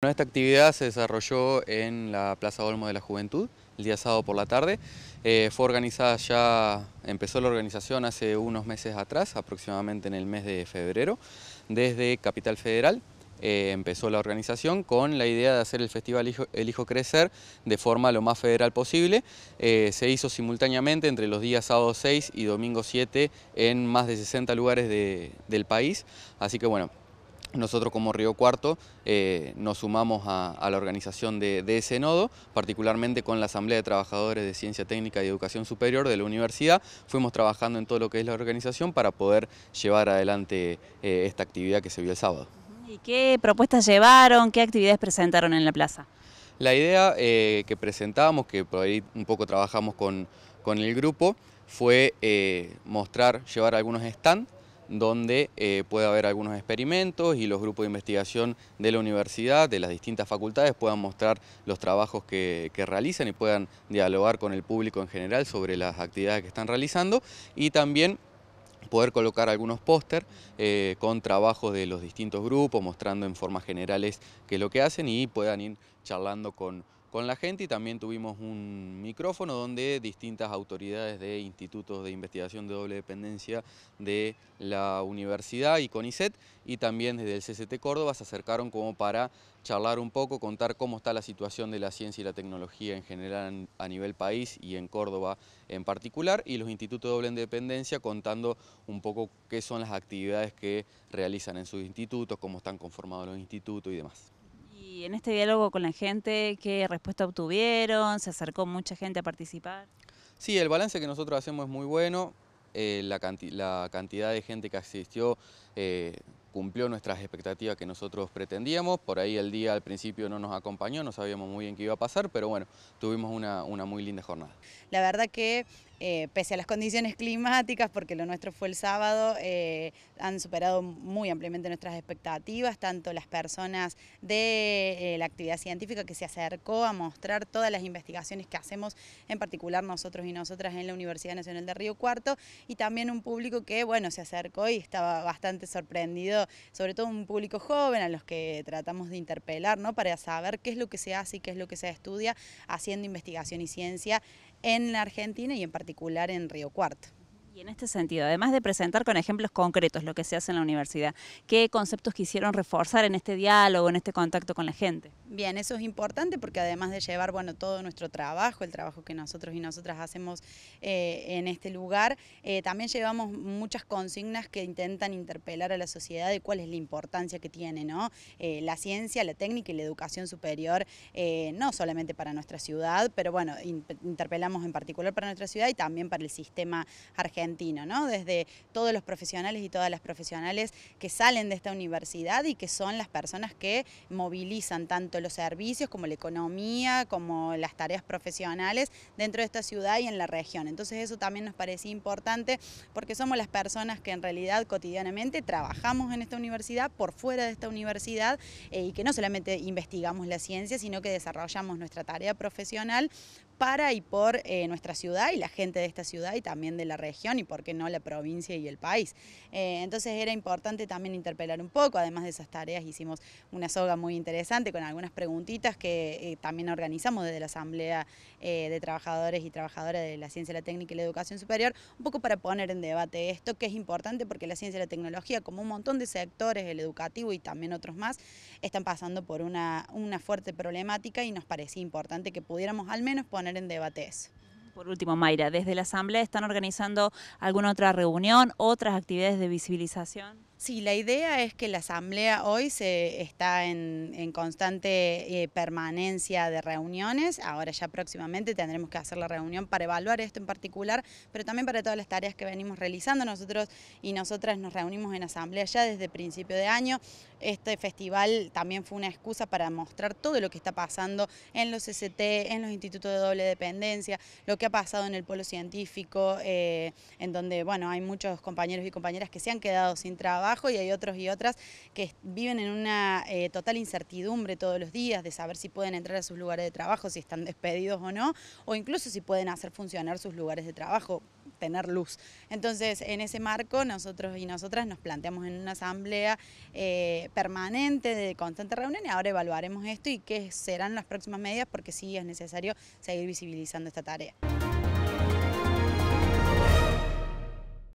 Esta actividad se desarrolló en la Plaza Olmo de la Juventud el día sábado por la tarde. Eh, fue organizada ya, empezó la organización hace unos meses atrás, aproximadamente en el mes de febrero, desde Capital Federal. Eh, empezó la organización con la idea de hacer el festival El Hijo Crecer de forma lo más federal posible. Eh, se hizo simultáneamente entre los días sábado 6 y domingo 7 en más de 60 lugares del país. Así que bueno, nosotros como Río Cuarto eh, nos sumamos a, la organización de, ese nodo, particularmente con la Asamblea de Trabajadores de Ciencia Técnica y Educación Superior de la Universidad. Fuimos trabajando en todo lo que es la organización para poder llevar adelante eh, esta actividad que se vio el sábado. ¿Y qué propuestas llevaron? ¿Qué actividades presentaron en la plaza? La idea eh, que presentábamos, que por ahí un poco trabajamos con, con el grupo, fue mostrar, llevar algunos stands donde eh, puede haber algunos experimentos y los grupos de investigación de la universidad, de las distintas facultades, puedan mostrar los trabajos que, realizan y puedan dialogar con el público en general sobre las actividades que están realizando y también poder colocar algunos póster eh, con trabajos de los distintos grupos, mostrando en formas generales qué es lo que hacen y puedan ir charlando con con la gente y también tuvimos un micrófono donde distintas autoridades de institutos de investigación de doble dependencia de la universidad y CONICET y también desde el CCT Córdoba se acercaron como para charlar un poco, contar cómo está la situación de la ciencia y la tecnología en general a nivel país y en Córdoba en particular y los institutos de doble independencia contando un poco qué son las actividades que realizan en sus institutos, cómo están conformados los institutos y demás. Y en este diálogo con la gente, ¿qué respuesta obtuvieron? ¿Se acercó mucha gente a participar? Sí, el balance que nosotros hacemos es muy bueno. Eh, la, cantidad de gente que asistió eh, cumplió nuestras expectativas que nosotros pretendíamos. Por ahí el día al principio no nos acompañó, no sabíamos muy bien qué iba a pasar, pero bueno, tuvimos una, una muy linda jornada. La verdad que eh, pese a las condiciones climáticas, porque lo nuestro fue el sábado, eh, han superado muy ampliamente nuestras expectativas, tanto las personas de eh, la actividad científica que se acercó a mostrar todas las investigaciones que hacemos, en particular nosotros y nosotras en la Universidad Nacional de Río Cuarto, y también un público que, bueno, se acercó y estaba bastante sorprendido, sobre todo un público joven a los que tratamos de interpelar, Para saber qué es lo que se hace y qué es lo que se estudia haciendo investigación y ciencia en la Argentina y en particular en Río Cuarto. Y en este sentido, además de presentar con ejemplos concretos lo que se hace en la universidad, ¿qué conceptos quisieron reforzar en este diálogo, en este contacto con la gente? Bien, eso es importante porque además de llevar bueno, todo nuestro trabajo, el trabajo que nosotros y nosotras hacemos eh, en este lugar, eh, también llevamos muchas consignas que intentan interpelar a la sociedad de cuál es la importancia que tiene ¿no? Eh, la ciencia, la técnica y la educación superior, no solamente para nuestra ciudad, pero bueno, interpelamos en particular para nuestra ciudad y también para el sistema argentino, ¿no? desde todos los profesionales y todas las profesionales que salen de esta universidad y que son las personas que movilizan tanto los servicios como la economía, como las tareas profesionales dentro de esta ciudad y en la región. Entonces eso también nos parecía importante porque somos las personas que en realidad cotidianamente trabajamos en esta universidad, por fuera de esta universidad, eh, y que no solamente investigamos la ciencia, sino que desarrollamos nuestra tarea profesional para y por eh, nuestra ciudad y la gente de esta ciudad y también de la región y por qué no la provincia y el país. Eh, entonces era importante también interpelar un poco, además de esas tareas hicimos una soga muy interesante con algunas preguntitas que eh, también organizamos desde la Asamblea eh, de Trabajadores y Trabajadoras de la Ciencia, la Técnica y la Educación Superior, un poco para poner en debate esto, que es importante porque la ciencia y la tecnología, como un montón de sectores, el educativo y también otros más, están pasando por una, una fuerte problemática y nos parecía importante que pudiéramos al menos poner en debate eso. Por último, Mayra, desde la Asamblea están organizando alguna otra reunión, otras actividades de visibilización. Sí, la idea es que la Asamblea hoy se está en, constante eh, permanencia de reuniones. Ahora ya próximamente tendremos que hacer la reunión para evaluar esto en particular, pero también para todas las tareas que venimos realizando. Nosotros y nosotras nos reunimos en Asamblea ya desde principio de año. Este festival también fue una excusa para mostrar todo lo que está pasando en los ST, en los institutos de doble dependencia, lo que pasado en el polo científico, eh, en donde bueno, hay muchos compañeros y compañeras que se han quedado sin trabajo y hay otros y otras que viven en una eh, total incertidumbre todos los días de saber si pueden entrar a sus lugares de trabajo, si están despedidos o no, o incluso si pueden hacer funcionar sus lugares de trabajo tener luz. Entonces, en ese marco, nosotros y nosotras nos planteamos en una asamblea eh, permanente de constante reunión y ahora evaluaremos esto y qué serán las próximas medidas porque sí es necesario seguir visibilizando esta tarea.